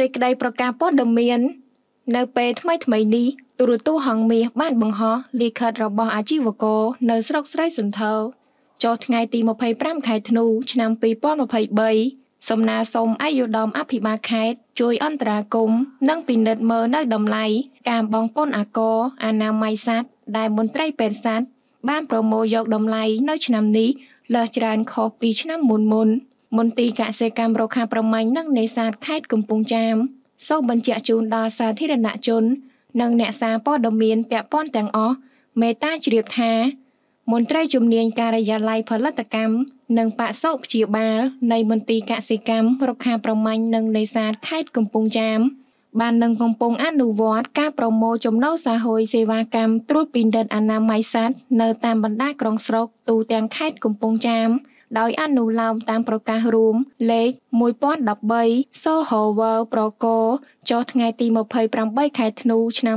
សេចក្តីប្រកាសព័ត៌មាននៅពេលថ្មីថ្មីនេះទូរទស្សន៍ហងមាសបានបង្ហោះលិខិតរបស់អាជីវករនៅស្រុកស្រីសន្ធរចុះថ្ងៃទី25ខែធ្នូ ឆ្នាំ2023សំណើសុំអាយុដមអភិបាលខេត្តជួយអន្តរាគមន៍និងពិនិត្យមើលនៅតម្លៃការបងពន្ធអាករអនាម័យសัตว์ដែលមន្ត្រីពេទ្យសัตว์បានប្រមូលយកតម្លៃនៅឆ្នាំនេះលើសច្រើនខុសពីឆ្នាំមុនមុន។មន្ទីរកសិកម្មរុក្ខាប្រមាញ់និងនេសាទខេត្តកំពង់ចាមសូមបញ្ជាក់ជូនដល់សាធារណជន និងអ្នកសារព័ត៌មានពាក់ព័ន្ធទាំងអស់មេត្តាជ្រាបថាមន្ត្រីជំនាញការិយាល័យផលិតកម្មនិងបសុព្យាបាល នៃមន្ទីរកសិកម្មរុក្ខាប្រមាញ់និងនេសាទខេត្តកំពង់ចាមបាននឹងកំពុងអនុវត្តការប្រមូលចំណូលសហយសេវាកម្មត្រួតពិនិត្យអនាម័យសត្វនៅតាមបណ្ដាក្រុងស្រុកទូទាំងខេត្តកំពង់ចាម។ដោយអនុលោមតាមប្រកាសរួមលេខ1013សូហូវើប្រកោចុះថ្ងៃទី28ខែធ្នូឆ្នាំ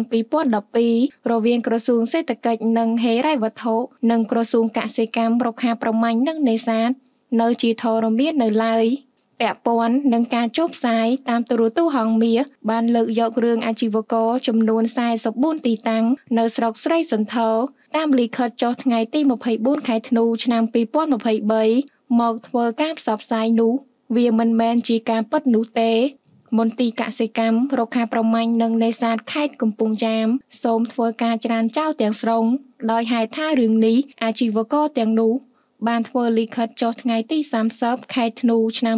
2012រវាងក្រសួងសេដ្ឋកិច្ចនិងហេរ៉ៃវត្ថុនិងក្រសួងកសិកម្មរុក្ខាប្រមាញ់និងនេសាទនៅជាធរមាននៅឡើយ។ពាក់ព័ន្ធនឹងការចុះផ្សាយតាមទូរទស្សន៍ហងមាសបានលើកយករឿងអាជីវករចំនួន44ទីតាំងនៅស្រុកស្រីសន្ធរតាមលិខិតចុះថ្ងៃទី24ខែធ្នូ ឆ្នាំ2023មកធ្វើការផ្សព្វផ្សាយនោះវាមិនមែនជាការពិតនោះទេ មន្ទីរកសិកម្មរុក្ខាប្រមាញ់និងនេសាទខេត្តកំពង់ចាមសូមធ្វើការច្រានចោលទាំងស្រុងដោយហេតុថារឿងនេះអាជីវករទាំងនោះបានធ្វើលិខិតចុះថ្ងៃទី30ខែធ្នូ ឆ្នាំ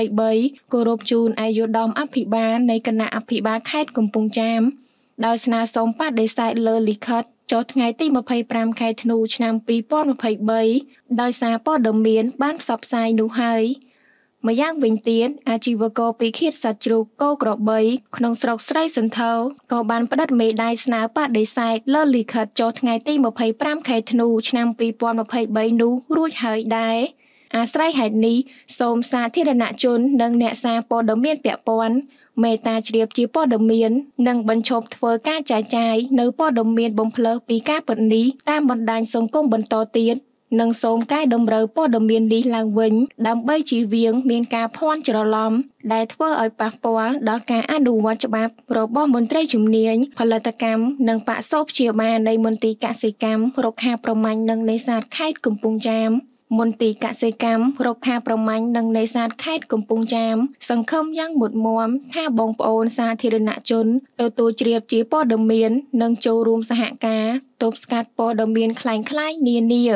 2023គោរពជូនឯកឧត្តមអភិបាលនៃគណៈអភិបាលខេត្តកំពង់ចាមដោយស្នើសុំបដិសេធលើលិខិតចុះថ្ងៃទី25ខែធ្នូ ឆ្នាំ2023ដោយសារព័ត៌មាន បានផ្សព្វផ្សាយនោះហើយម្យ៉ាងវិញទៀតអាជីវករពីខេត្តសាច់ជ្រូកកោក្របីក្នុងស្រុកស្រីសន្ធោក៏បានផ្តិតមេដាយស្នើបដិសេធលើលិខិតចុះថ្ងៃទី25ខែធ្នូឆ្នាំ2023នោះរួចហើយដែរអាស្រ័យហេតុនេះសូមសាធារណជននិងអ្នកសារព័ត៌មានពាក់ព័ន្ធមេត្តាជ្រាបជាព័ត៌មាននិងបញ្ឈប់ធ្វើការចាយចាយនៅព័ត៌មានបំផ្លើសពីការពិតនេះតាមបណ្ដាញសង្គមបន្តទៀតនិងសូមកែតម្រូវព័ត៌មាននេះឡើងវិញដើម្បីជៀសវាងមានការភ័ន្តច្រឡំដែលធ្វើឲ្យប៉ះពាល់ដល់ការអនុវត្តច្បាប់របស់មន្ត្រីជំនាញផលិតកម្មនិងបកសោព្យាបាលនៃមន្ទីរកសិកម្មរុក្ខាប្រមាញ់និងនេសាទខេត្តកំពង់ចាមមន្ទីរកសិកម្មរុក្ខាប្រមាញ់និងនេសាទខេត្តកំពង់ចាមសង្ឃឹមយ៉ាងមុតមមថាបងប្អូនសាធារណជនទទួលជ្រាបជាព័ត៌មាននិងចូលរួមសហការទប់ស្កាត់ព័ត៌មានคล้ายៗនានា